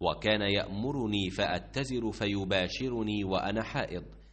وكان يأمرني فأتزر فيباشرني وأنا حائض